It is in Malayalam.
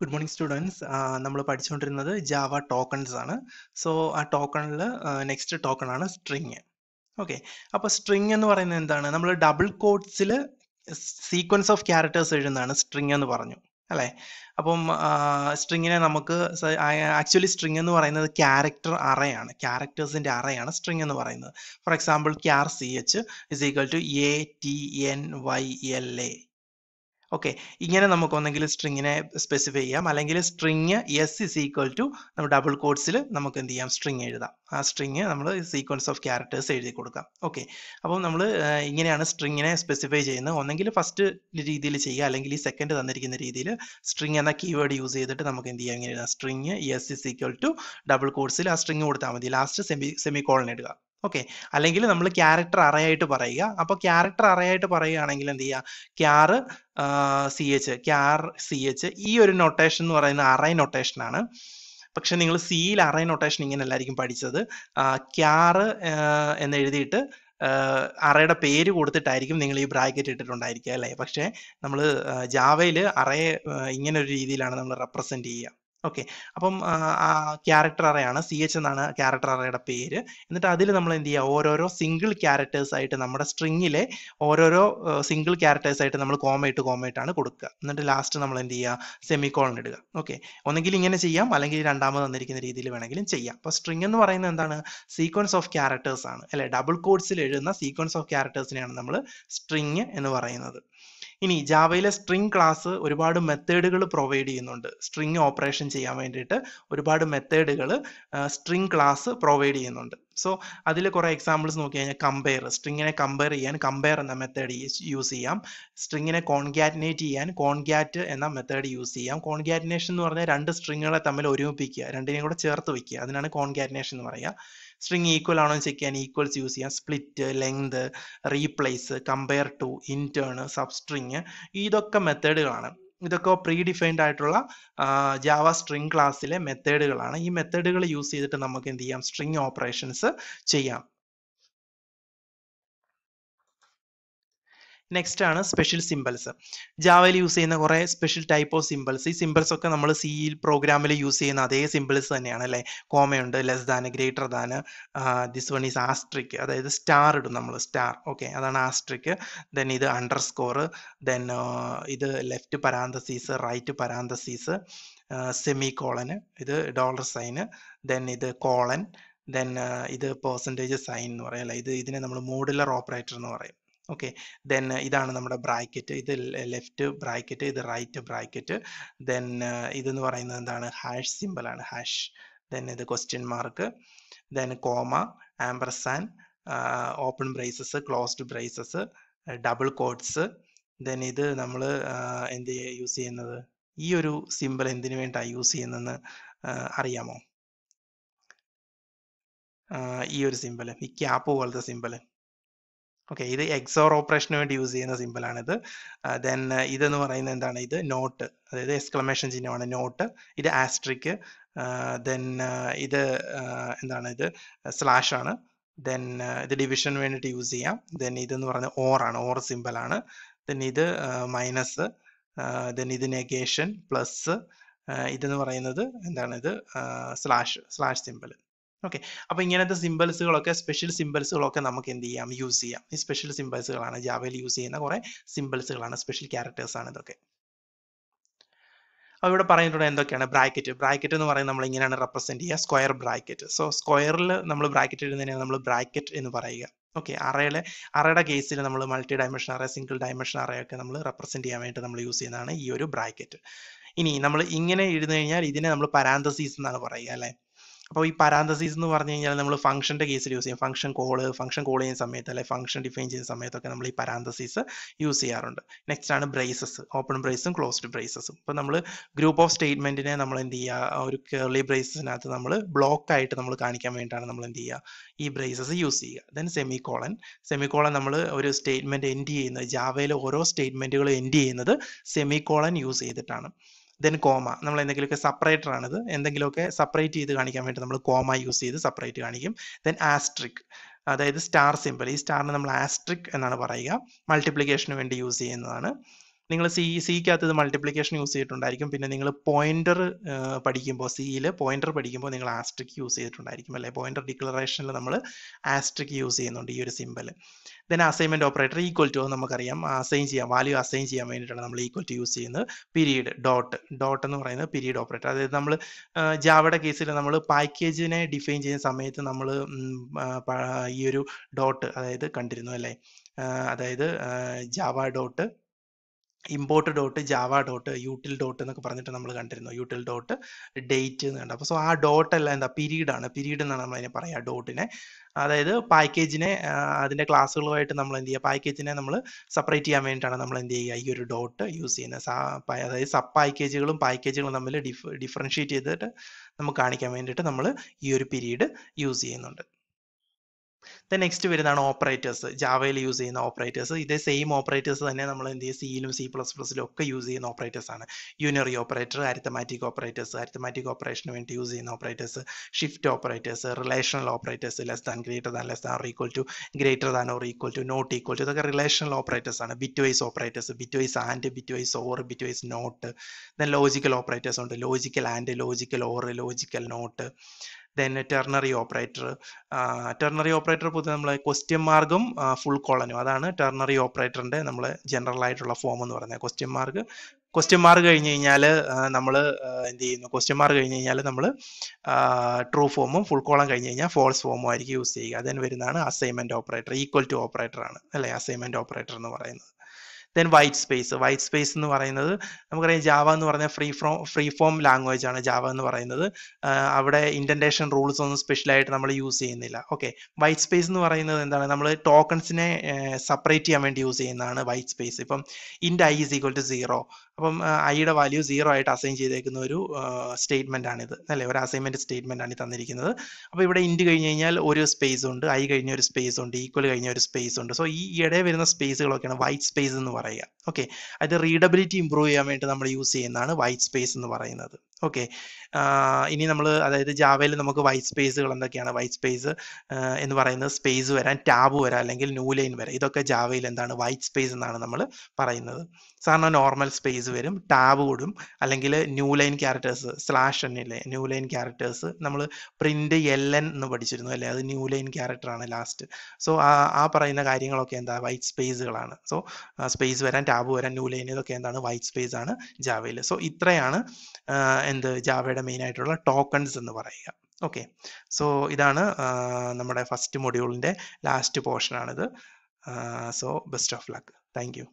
ഗുഡ് മോർണിംഗ് സ്റ്റുഡൻസ് നമ്മൾ പഠിച്ചുകൊണ്ടിരുന്നത് ജാവ ടോക്കൺസ് ആണ് സോ ആ ടോക്കണിൽ നെക്സ്റ്റ് ടോക്കൺ ആണ് സ്ട്രിങ് ഓക്കെ അപ്പോൾ സ്ട്രിങ് എന്ന് പറയുന്നത് എന്താണ് നമ്മൾ ഡബിൾ കോഡ്സിൽ സീക്വൻസ് ഓഫ് ക്യാരക്ടേഴ്സ് എഴുതുന്നതാണ് സ്ട്രിങ് എന്ന് പറഞ്ഞു അല്ലേ അപ്പം സ്ട്രിങ്ങിനെ നമുക്ക് ആക്ച്വലി സ്ട്രിങ് എന്ന് പറയുന്നത് ക്യാരക്ടർ അറയാണ് ക്യാരക്ടേഴ്സിൻ്റെ അറയാണ് സ്ട്രിങ് എന്ന് പറയുന്നത് for example char C H is equal to A T N Y L A okay ഇങ്ങനെ നമുക്ക് ഒന്നെങ്കിൽ സ്ട്രിങ്ങിനെ സ്പെസിഫൈ ചെയ്യാം അല്ലെങ്കിൽ string S is equal to നമ്മൾ ഡബിൾ കോഡ്സിൽ നമുക്ക് എന്ത് ചെയ്യാം സ്ട്രിങ് എഴുതാം ആ സ്ട്രിങ് നമ്മൾ സീക്വൻസ് ഓഫ് ക്യാരക്ടേഴ്സ് എഴുതി കൊടുക്കാം ഓക്കെ അപ്പോൾ നമ്മൾ ഇങ്ങനെയാണ് സ്ട്രിങ്ങിനെ സ്പെസിഫൈ ചെയ്യുന്നത് ഒന്നെങ്കിൽ ഫസ്റ്റ് രീതിയിൽ ചെയ്യുക അല്ലെങ്കിൽ ഈ സെക്കൻഡ് തന്നിരിക്കുന്ന രീതിയിൽ സ്ട്രിങ് എന്ന കീവേഡ് യൂസ് ചെയ്തിട്ട് നമുക്ക് എന്ത് ചെയ്യാം ഇങ്ങനെ എഴുതാം string S is equal to double കോഡ്സിൽ ആ സ്ട്രിങ് കൊടുത്താൽ മതി ലാസ്റ്റ് സെമി സെമി കോളൻ ഇടുക ഓക്കെ അല്ലെങ്കിൽ നമ്മൾ ക്യാരക്ടർ അറയായിട്ട് പറയുക അപ്പോൾ ക്യാരക്ടർ അറയായിട്ട് പറയുകയാണെങ്കിൽ എന്ത് ചെയ്യുക char C H char C H ഈ ഒരു നൊട്ടേഷൻ എന്ന് പറയുന്നത് അറൈ ആണ് പക്ഷെ നിങ്ങൾ സിയിൽ അറൈ നൊട്ടേഷൻ ഇങ്ങനെ അല്ലായിരിക്കും പഠിച്ചത് ക്യാർ എന്ന് എഴുതിയിട്ട് അറയുടെ പേര് കൊടുത്തിട്ടായിരിക്കും നിങ്ങൾ ഈ ബ്രാക്കറ്റ് ഇട്ടിട്ടുണ്ടായിരിക്കുക അല്ലേ പക്ഷെ നമ്മൾ ജാവയിൽ അറയെ ഇങ്ങനെ ഒരു രീതിയിലാണ് നമ്മൾ റെപ്രസെന്റ് ചെയ്യുക ഓക്കെ അപ്പം ക്യാരക്ടർ അറയാണ് സി എച്ച് എന്നാണ് ക്യാരക്ടർ അറയുടെ പേര് എന്നിട്ട് അതിൽ നമ്മൾ എന്ത് ചെയ്യുക ഓരോരോ സിംഗിൾ ക്യാരക്ടേഴ്സ് ആയിട്ട് നമ്മുടെ സ്ട്രിങ്ങിലെ ഓരോരോ സിംഗിൾ ക്യാരക്ടേഴ്സ് ആയിട്ട് നമ്മൾ കോമയിട്ട് കോമയിട്ടാണ് കൊടുക്കുക എന്നിട്ട് ലാസ്റ്റ് നമ്മൾ എന്ത് ചെയ്യുക സെമിക്കോളൺ ഇടുക ഓക്കെ ഒന്നെങ്കിൽ ഇങ്ങനെ ചെയ്യാം അല്ലെങ്കിൽ രണ്ടാമത് തന്നിരിക്കുന്ന രീതിയിൽ വേണമെങ്കിലും ചെയ്യാം അപ്പോൾ സ്ട്രിങ് എന്ന് പറയുന്നത് എന്താണ് സീക്വൻസ് ഓഫ് ക്യാരക്ടേഴ്സ് ആണ് അല്ലെ ഡബിൾ കോഡ്സിൽ എഴുതുന്ന സീക്വൻസ് ഓഫ് ക്യാരക്ടേഴ്സിനെയാണ് നമ്മൾ സ്ട്രിങ് എന്ന് പറയുന്നത് ഇനി ജാവയിലെ സ്ട്രിങ് ക്ലാസ് ഒരുപാട് മെത്തേഡുകൾ പ്രൊവൈഡ് ചെയ്യുന്നുണ്ട് സ്ട്രിങ് ഓപ്പറേഷൻ ചെയ്യാൻ വേണ്ടിയിട്ട് ഒരുപാട് മെത്തേഡുകൾ സ്ട്രിങ് ക്ലാസ് പ്രൊവൈഡ് ചെയ്യുന്നുണ്ട് സോ അതിൽ കുറേ എക്സാമ്പിൾസ് നോക്കി കഴിഞ്ഞാൽ കമ്പയർ സ്ട്രിങ്ങിനെ കമ്പയർ ചെയ്യാൻ കമ്പയർ എന്ന മെത്തേഡ് യൂസ് ചെയ്യാം സ്ട്രിങ്ങിനെ കോൺഗാറ്റിനേറ്റ് ചെയ്യാൻ കോൺഗാറ്റ് എന്ന മെത്തേഡ് യൂസ് ചെയ്യാം കോൺഗാറ്റിനേഷൻ എന്ന് പറഞ്ഞാൽ രണ്ട് സ്ട്രിങ്ങുകളെ തമ്മിൽ ഒരുമിപ്പിക്കുക രണ്ടിനെയും കൂടെ ചേർത്ത് വെക്കുക അതിനാണ് കോൺഗാറ്റിനേഷൻ എന്ന് പറയുക സ്ട്രിങ് ഈക്വൽ ആണോ ചെക്ക് ചെയ്യാൻ ഈക്വൽസ് യൂസ് ചെയ്യാം split length replace compare to substring ഇതൊക്കെ മെത്തേഡുകളാണ് ഇതൊക്കെ പ്രീ ഡിഫൈൻഡ് ആയിട്ടുള്ള ജാവ സ്ട്രിങ് ക്ലാസ്സിലെ മെത്തേഡുകളാണ് ഈ മെത്തേഡുകൾ യൂസ് ചെയ്തിട്ട് നമുക്ക് എന്ത് ചെയ്യാം സ്ട്രിങ് ഓപ്പറേഷൻസ് ചെയ്യാം നെക്സ്റ്റ് ആണ് സ്പെഷ്യൽ സിമ്പിൾസ് ജാവയിൽ യൂസ് ചെയ്യുന്ന കുറേ സ്പെഷ്യൽ ടൈപ്പ് ഓഫ് സിമ്പിൾസ് ഈ സിമ്പിൾസ് ഒക്കെ നമ്മൾ സി ഇ പ്രോഗ്രാമിൽ യൂസ് ചെയ്യുന്ന അതേ സിമ്പിൾസ് തന്നെയാണ് അല്ലേ കോമയുണ്ട് less than greater than this one is asterisk അതായത് സ്റ്റാർ ഇടും നമ്മൾ സ്റ്റാർ ഓക്കെ അതാണ് ആസ്ട്രിക് ദെൻ ഇത് അണ്ടർ സ്കോർ ദെൻ ഇത് ലെഫ്റ്റ് പരാന്തസീസ് റൈറ്റ് പരാന്തസീസ് സെമി കോളന് ഇത് ഡോളർ സൈന് ദെൻ ഇത് കോളൻ ദെൻ ഇത് പേഴ്സൻറ്റേജ് സൈൻ എന്ന് പറയല ഇത് ഇതിനെ നമ്മൾ മോഡുലർ ഓപ്പറേറ്റർ എന്ന് പറയും ഓക്കെ ദെൻ ഇതാണ് നമ്മുടെ ബ്രാക്കറ്റ് ഇത് ലെഫ്റ്റ് ബ്രാക്കറ്റ് ഇത് റൈറ്റ് ബ്രാക്കറ്റ് ദെൻ ഇതെന്ന് പറയുന്നത് എന്താണ് ഹാഷ് സിമ്പിൾ ആണ് ഹാഷ് ദെൻ ഇത് question mark then comma ampersand open braces closed braces double quotes then ഇത് നമ്മൾ എന്ത് യൂസ് ചെയ്യുന്നത് ഈ ഒരു സിമ്പിൾ എന്തിനു വേണ്ടിയാണ് യൂസ് ചെയ്യുന്നതെന്ന് അറിയാമോ ഈ ഒരു സിമ്പിൾ ഈ ക്യാപ്പ് പോലത്തെ സിമ്പിൾ ഓക്കെ ഇത് എക്സോർ ഓപ്പറേഷന് വേണ്ടി യൂസ് ചെയ്യുന്ന സിമ്പിളാണിത് ദെൻ uh, uh, ഇതെന്ന് പറയുന്നത് എന്താണ് ഇത് നോട്ട് അതായത് എക്സ്ക്ലമേഷൻ ചിഹ്നമാണ് നോട്ട് ഇത് ആസ്ട്രിക്ക് ദെൻ uh, ഇത് എന്താണ് ഇത് സ്ലാഷ് ആണ് ദെൻ ഇത് ഡിവിഷന് വേണ്ടിയിട്ട് യൂസ് ചെയ്യാം ദെൻ ഇതെന്ന് പറയുന്നത് ഓർ ആണ് ഓർ സിമ്പിൾ ആണ് ദെൻ ഇത് മൈനസ് ദെൻ ഇത് നെഗേഷൻ പ്ലസ് ഇതെന്ന് പറയുന്നത് എന്താണ് ഇത് സ്ലാഷ് സ്ലാഷ് സിമ്പിൾ ഓക്കെ അപ്പോൾ ഇങ്ങനത്തെ സിമ്പിൾസുകളൊക്കെ സ്പെഷ്യൽ സിമ്പിൾസുകളൊക്കെ നമുക്ക് എന്ത് ചെയ്യാം യൂസ് ചെയ്യാം ഈ സ്പെഷ്യൽ സിമ്പിൾസുകളാണ് ജാവയിൽ യൂസ് ചെയ്യുന്ന കുറേ സിമ്പിൾസുകളാണ് സ്പെഷ്യൽ ക്യാരക്ടേഴ്സാണ് ഇതൊക്കെ അപ്പോൾ ഇവിടെ പറഞ്ഞിട്ടുണ്ട് എന്തൊക്കെയാണ് ബ്രാക്കറ്റ് ബ്രാക്കറ്റ് എന്ന് പറയുന്നത് നമ്മൾ ഇങ്ങനെയാണ് റെപ്രസെന്റ് ചെയ്യുക സ്ക്വയർ ബ്രാക്കറ്റ് സോ സ്ക്വയറിൽ നമ്മൾ ബ്രാക്കറ്റ് ഇടുന്നതിനാണ് നമ്മൾ ബ്രാക്കറ്റ് എന്ന് പറയുക ഓക്കെ അറയിലെ അറയുടെ കേസിൽ നമ്മൾ multi dimension array single dimension അറയൊക്കെ നമ്മൾ റെപ്രസെന്റ് ചെയ്യാൻ വേണ്ടി നമ്മൾ യൂസ് ചെയ്യുന്നതാണ് ഈ ഒരു ബ്രാക്കറ്റ് ഇനി നമ്മൾ ഇങ്ങനെ എഴുതി കഴിഞ്ഞാൽ ഇതിനെ നമ്മൾ പരാന്തസീസ് എന്നാണ് പറയുക അല്ലേ അപ്പോൾ ഈ പരാന്തസീസ് എന്ന് പറഞ്ഞു കഴിഞ്ഞാൽ നമ്മൾ ഫംഗ്ഷൻ്റെ കേസിൽ യൂസ് ചെയ്യും ഫംഗ്ഷൻ കോൾ ഫംഗ്ഷൻ കോൾ ചെയ്യുന്ന സമയത്ത് അല്ലെങ്കിൽ ഫംഗ്ഷൻ ഡിഫൈൻ ചെയ്യുന്ന സമയത്തൊക്കെ നമ്മൾ ഈ പരാന്തസീസ് യൂസ് ചെയ്യാറുണ്ട് നെക്സ്റ്റ് ആണ് ബ്രേസസ് ഓപ്പൺ ബ്രേസും ക്ലോസ്ഡ് ബ്രേസസും ഇപ്പോൾ നമ്മൾ ഗ്രൂപ്പ് ഓഫ് സ്റ്റേറ്റ്മെന്റിനെ നമ്മൾ എന്ത് ചെയ്യുക ഒരു കേർലി ബ്രേസസിനകത്ത് നമ്മൾ ബ്ലോക്ക് ആയിട്ട് നമ്മൾ കാണിക്കാൻ വേണ്ടിയിട്ടാണ് നമ്മൾ എന്ത് ചെയ്യുക ഈ ബ്രേസസ് യൂസ് ചെയ്യുക then semicolon semicolon നമ്മൾ ഒരു സ്റ്റേറ്റ്മെന്റ് എൻഡ് ചെയ്യുന്നത് ജാവയിലെ ഓരോ സ്റ്റേറ്റ്മെന്റുകളും എൻഡ് ചെയ്യുന്നത് സെമി കോളൻ യൂസ് ചെയ്തിട്ടാണ് ദെൻ കോമ നമ്മൾ എന്തെങ്കിലുമൊക്കെ സെപ്പറേറ്റർ ആണിത് എന്തെങ്കിലുമൊക്കെ സെപ്പറേറ്റ് ചെയ്ത് കാണിക്കാൻ വേണ്ടി നമ്മൾ കോമ യൂസ് ചെയ്ത് സെപ്പറേറ്റ് കാണിക്കും ദെൻ ആസ്ട്രിക് അതായത് സ്റ്റാർ സിമ്പിൾ ഈ സ്റ്റാറിന് നമ്മൾ ആസ്ട്രിക് എന്നാണ് പറയുക മൾട്ടിപ്ലിക്കേഷന് വേണ്ടി യൂസ് ചെയ്യുന്നതാണ് നിങ്ങൾ സി സിക്കകത്ത് ഇത് മൾട്ടിപ്ലിക്കേഷൻ യൂസ് ചെയ്തിട്ടുണ്ടായിരിക്കും പിന്നെ നിങ്ങൾ പോയിന്റർ പഠിക്കുമ്പോൾ സിയിൽ പോയിന്റർ പഠിക്കുമ്പോൾ നിങ്ങൾ ആസ്ട്രിക് യൂസ് ചെയ്തിട്ടുണ്ടായിരിക്കും അല്ലെ പോയിന്റർ ഡിക്ലറേഷനിൽ നമ്മൾ ആസ്ട്രിക് യൂസ് ചെയ്യുന്നുണ്ട് ഈ ഒരു simple then assignment operator equal to നമുക്കറിയാം അസൈൻ ചെയ്യാം വാല്യൂ അസൈൻ ചെയ്യാൻ വേണ്ടിയിട്ടാണ് നമ്മൾ ഈക്വൽ ടു യൂസ് ചെയ്യുന്നത് പീരീഡ് ഡോട്ട് ഡോട്ട് എന്ന് പറയുന്നത് പീരീഡ് ഓപ്പറേറ്റർ അതായത് നമ്മൾ ജാവയുടെ കേസിൽ നമ്മൾ പാക്കേജിനെ ഡിഫൈൻ ചെയ്യുന്ന സമയത്ത് നമ്മൾ ഈ ഒരു ഡോട്ട് അതായത് കണ്ടിരുന്നു അല്ലേ അതായത് Java dot import dot Java dot util dot എന്നൊക്കെ പറഞ്ഞിട്ട് നമ്മൾ കണ്ടിരുന്നു യൂട്ടിൽ ഡോട്ട് ഡേറ്റ് എന്ന് കണ്ടു അപ്പോൾ സോ ആ ഡോട്ട് അല്ല എന്താ പീരീഡ് ആണ് പീരീഡ് എന്നാണ് നമ്മൾ അതിനെ പറയുക ഡോട്ടിനെ അതായത് പാക്കേജിനെ അതിൻ്റെ ക്ലാസ്സുകളുമായിട്ട് നമ്മൾ എന്ത് ചെയ്യുക പാക്കേജിനെ നമ്മൾ സെപ്പറേറ്റ് ചെയ്യാൻ വേണ്ടിയിട്ടാണ് നമ്മൾ എന്ത് ചെയ്യുക ഈ ഒരു ഡോട്ട് യൂസ് ചെയ്യുന്നത് അതായത് സബ് പാക്കേജുകളും പാക്കേജുകളും തമ്മിൽ ഡിഫ് ഡിഫറൻഷ്യേറ്റ് ചെയ്തിട്ട് നമുക്ക് കാണിക്കാൻ വേണ്ടിയിട്ട് നമ്മൾ ഈ ഒരു പീരീഡ് യൂസ് ചെയ്യുന്നുണ്ട് ദ നെക്സ്റ്റ് വരുന്നതാണ് ഓപ്പറേറ്റേഴ്സ് ജാവയിൽ യൂസ് ചെയ്യുന്ന ഓപ്പറേറ്റേഴ്സ് ഇതേ സെയിം ഓപ്പറേറ്റേഴ്സ് തന്നെ നമ്മൾ എന്ത് ചെയ്യും സിയിലും സി പ്ലസ് പ്ലസ്സിലും ഒക്കെ യൂസ് ചെയ്യുന്ന ഓപ്പറേറ്റേഴ്സ് ആണ് unary operator arithmetic operators arithmetic ഓപ്പറേഷന് വേണ്ടി യൂസ് ചെയ്യുന്ന operators shift operators relational operators less than greater than less than or equal to greater than or equal to not equal to ഇതൊക്കെ റിലേഷണൽ ഓപ്പറേറ്റേഴ്സ് ആണ് bitwise operators bitwise and bitwise or bitwise not then logical operators ഉണ്ട് logical and logical or logical not then ternary operator ternary operator പൊതുവെ നമ്മൾ ക്വസ്റ്റ്യൻ മാർഗും ഫുൾ കോളനും അതാണ് ടെർണറി ഓപ്പറേറ്ററിൻ്റെ നമ്മൾ ജനറൽ ആയിട്ടുള്ള ഫോം എന്ന് പറയുന്നത് ക്വസ്റ്റ്യൻ മാർഗ് ക്വസ്റ്റ്യൻ മാർഗ് കഴിഞ്ഞ് കഴിഞ്ഞാൽ നമ്മൾ എന്ത് ചെയ്യുന്നു ക്വസ്റ്റ്യൻ മാർഗ് കഴിഞ്ഞ് കഴിഞ്ഞാൽ നമ്മൾ ട്രൂ ഫോമും ഫുൾ കോളം കഴിഞ്ഞ് കഴിഞ്ഞാൽ ഫോൾസ് ഫോമും ആയിരിക്കും യൂസ് ചെയ്യുക അതിന് വരുന്നതാണ് assignment operator equal to operator ആണ് അല്ലേ അസൈൻമെൻറ്റ് ഓപ്പറേറ്റർ എന്ന് പറയുന്നത് then white space white space എന്ന് പറയുന്നത് നമുക്കറിയാം ജാവ എന്ന് പറഞ്ഞ free fro free form language ആണ് ജാവ എന്ന് പറയുന്നത് അവിടെ ഇൻഡന്റേഷൻ റൂൾസ് ഒന്നും സ്പെഷ്യലായിട്ട് നമ്മൾ യൂസ് ചെയ്യുന്നില്ല ഓക്കെ വൈറ്റ് സ്പേസ് എന്ന് പറയുന്നത് എന്താണ് നമ്മൾ ടോക്കൺസിനെ സെപ്പറേറ്റ് ചെയ്യാൻ വേണ്ടി യൂസ് ചെയ്യുന്നതാണ് വൈറ്റ് സ്പേസ് ഇപ്പം int I is equal to zero അപ്പം ഐയുടെ വാല്യൂ സീറോ ആയിട്ട് അസൈൻ ചെയ്തേക്കുന്ന ഒരു സ്റ്റേറ്റ്മെൻ്റ് ആണിത് അല്ലേ ഒരു അസൈൻമെന്റ് സ്റ്റേറ്റ്മെൻ്റ് ആണ് തന്നിരിക്കുന്നത് അപ്പോൾ ഇവിടെ ഇൻഡ് കഴിഞ്ഞ് കഴിഞ്ഞാൽ ഒരു സ്പേസ് ഉണ്ട് ഐ കഴിഞ്ഞ ഒരു സ്പേസ് ഉണ്ട് ഈക്വൽ കഴിഞ്ഞ ഒരു സ്പേസ് ഉണ്ട് സോ ഈ ഇടയിൽ വരുന്ന സ്പേസുകളൊക്കെയാണ് വൈറ്റ് സ്പേസ് എന്ന് പറയുക ഓക്കെ അത് റീഡബിലിറ്റി ഇമ്പ്രൂവ് ചെയ്യാൻ വേണ്ടി നമ്മൾ യൂസ് ചെയ്യുന്നതാണ് വൈറ്റ് സ്പേസ് എന്ന് പറയുന്നത് ഓക്കെ ഇനി നമ്മൾ അതായത് ജാവയിൽ നമുക്ക് വൈറ്റ് സ്പേസുകൾ എന്തൊക്കെയാണ് വൈറ്റ് സ്പേസ് എന്ന് പറയുന്നത് സ്പേസ് വരാൻ ടാബ് വരാം അല്ലെങ്കിൽ ന്യൂ ലൈൻ വരാം ഇതൊക്കെ ജാവയിൽ എന്താണ് വൈറ്റ് സ്പേസ് എന്നാണ് നമ്മൾ പറയുന്നത് സാറിന് നോർമൽ സ്പേസ് വരും ടാബ് കൂടും അല്ലെങ്കിൽ ന്യൂ ലൈൻ ക്യാരക്ടേഴ്സ് സ്ലാഷ് എന്നല്ലേ ന്യൂ ലൈൻ ക്യാരക്ടേഴ്സ് നമ്മൾ പ്രിൻറ് എൽ എൻ എന്ന് പഠിച്ചിരുന്നു അല്ലേ അത് ന്യൂ ലൈൻ ക്യാരക്ടറാണ് ലാസ്റ്റ് സോ ആ പറയുന്ന കാര്യങ്ങളൊക്കെ എന്താ വൈറ്റ് സ്പേസുകളാണ് സോ സ്പേസ് വരാൻ ടാബ് വരാൻ ന്യൂ ലൈൻ ഇതൊക്കെ എന്താണ് വൈറ്റ് സ്പേസ് ആണ് ജാവയിൽ സോ ഇത്രയാണ് എന്ത് ജാവയുടെ മെയിൻ ആയിട്ടുള്ള ടോക്കൺസ് എന്ന് പറയുക ഓക്കെ സോ ഇതാണ് നമ്മുടെ ഫസ്റ്റ് മൊഡ്യൂളിൻ്റെ ലാസ്റ്റ് പോർഷനാണിത് so best of luck thank U